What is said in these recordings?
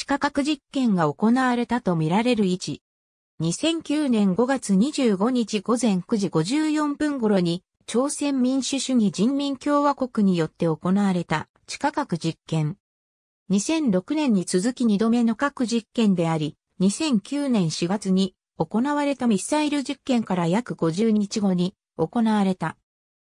地下核実験が行われたとみられる位置。2009年5月25日午前9時54分頃に、朝鮮民主主義人民共和国によって行われた地下核実験。2006年に続き2度目の核実験であり、2009年4月に行われたミサイル実験から約50日後に行われた。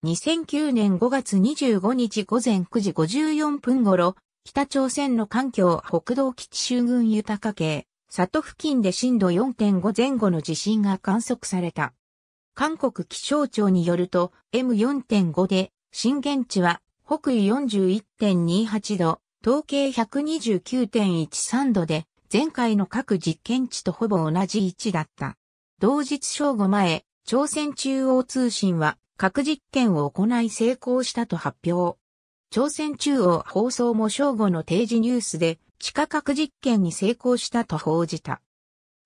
2009年5月25日午前9時54分頃、北朝鮮の環境北道基地周軍豊か系、里付近で震度4.5前後の地震が観測された。韓国気象庁によると M4.5 で震源地は北緯41.28度、東経129.13度で前回の各実験地とほぼ同じ位置だった。同日正午前、朝鮮中央通信は核実験を行い成功したと発表。朝鮮中央放送も正午の定時ニュースで地下核実験に成功したと報じた。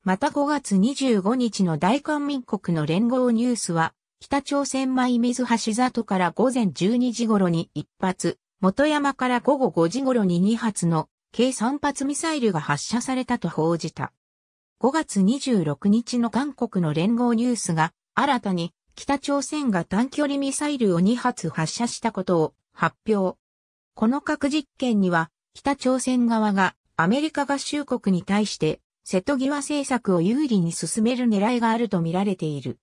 また5月25日の大韓民国の連合ニュースは、北朝鮮米水橋里から午前12時頃に1発、元山から午後5時頃に2発の計3発ミサイルが発射されたと報じた。5月26日の韓国の連合ニュースが、新たに北朝鮮が短距離ミサイルを2発発射したことを発表。この核実験には、北朝鮮側がアメリカ合衆国に対して、瀬戸際政策を有利に進める狙いがあると見られている。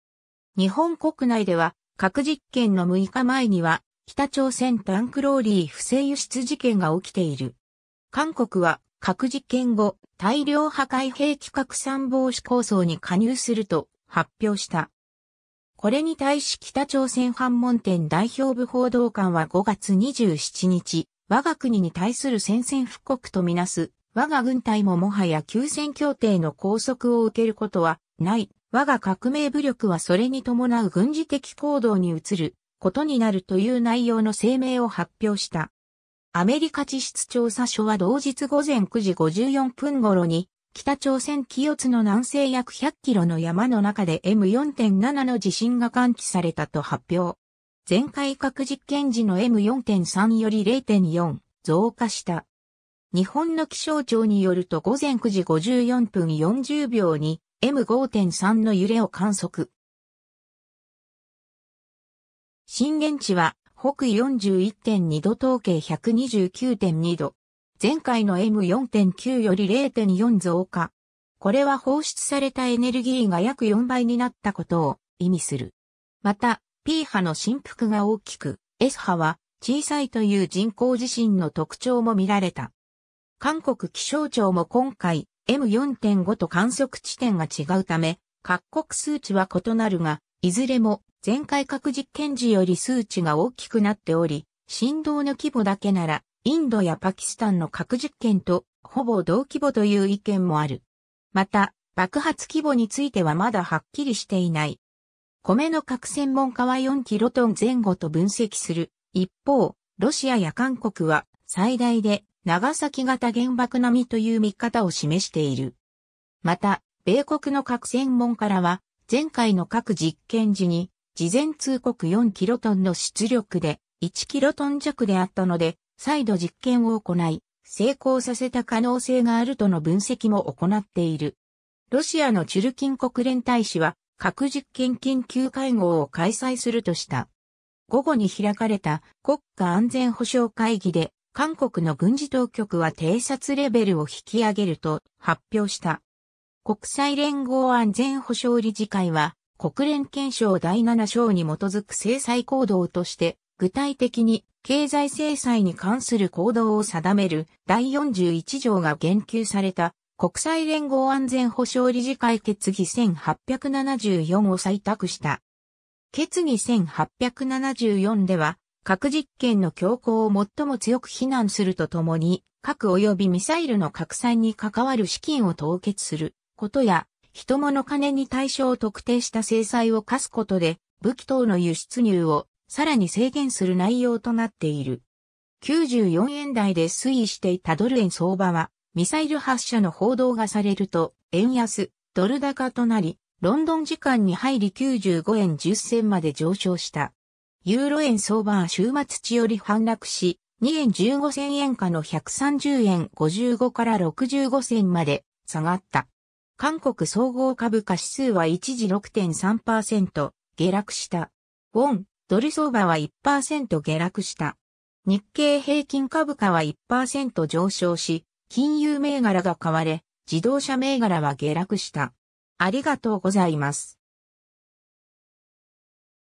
日本国内では、核実験の6日前には、北朝鮮タンクローリー不正輸出事件が起きている。韓国は、核実験後、大量破壊兵器拡散防止構想に加入すると発表した。これに対し北朝鮮反問店代表部報道官は5月27日、我が国に対する宣戦布告とみなす、我が軍隊ももはや休戦協定の拘束を受けることはない。我が革命武力はそれに伴う軍事的行動に移ることになるという内容の声明を発表した。アメリカ地質調査所は同日午前9時54分頃に北朝鮮清津の南西約100キロの山の中で M4.7 の地震が感知されたと発表。前回核実験時の M4.3 より0.4増加した。日本の気象庁によると午前9時54分40秒に M5.3 の揺れを観測。震源地は北緯41.2度統計129.2度、前回の M4.9 より0.4増加。これは放出されたエネルギーが約4倍になったことを意味する。また、P 波の振幅が大きく、S 波は小さいという人工地震の特徴も見られた。韓国気象庁も今回 M4.5 と観測地点が違うため、各国数値は異なるが、いずれも前回核実験時より数値が大きくなっており、振動の規模だけならインドやパキスタンの核実験とほぼ同規模という意見もある。また、爆発規模についてはまだはっきりしていない。米の核専門家は4キロトン前後と分析する。一方、ロシアや韓国は最大で長崎型原爆並みという見方を示している。また、米国の核専門家らは、前回の核実験時に、事前通告4キロトンの出力で、1キロトン弱であったので、再度実験を行い、成功させた可能性があるとの分析も行っている。ロシアのチュルキン国連大使は核実験緊急会合を開催するとした。午後に開かれた国家安全保障会議で韓国の軍事当局は偵察レベルを引き上げると発表した。国際連合安全保障理事会は国連憲章第7章に基づく制裁行動として具体的に経済制裁に関する行動を定める第41条が言及された国際連合安全保障理事会決議1874を採択した。決議1874では核実験の強行を最も強く非難するとともに核及びミサイルの拡散に関わる資金を凍結することや人物金に対象を特定した制裁を課すことで武器等の輸出入をさらに制限する内容となっている。94円台で推移していたドル円相場は、ミサイル発射の報道がされると、円安、ドル高となり、ロンドン時間に入り95円10銭まで上昇した。ユーロ円相場は週末値より反落し、2円15銭円下の130円55から65銭まで下がった。韓国総合株価指数は一時6.3%下落した。ウォン、ドル相場は1%下落した。日経平均株価は1%上昇し、金融銘柄が買われ、自動車銘柄は下落した。ありがとうございます。